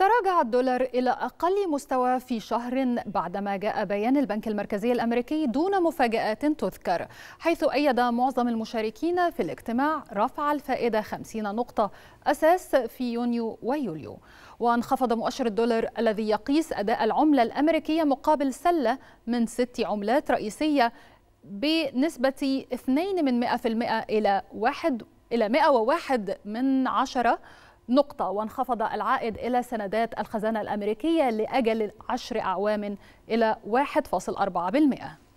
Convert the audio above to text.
تراجع الدولار إلى أقل مستوى في شهر بعدما جاء بيان البنك المركزي الأمريكي دون مفاجآت تذكر حيث أيد معظم المشاركين في الاجتماع رفع الفائدة 50 نقطة أساس في يونيو ويوليو وانخفض مؤشر الدولار الذي يقيس أداء العملة الأمريكية مقابل سلة من ست عملات رئيسية بنسبة 2 من 100% إلى 1 إلى 101 من 10 نقطة وانخفض العائد إلى سندات الخزانة الأمريكية لأجل عشر أعوام إلى 1.4%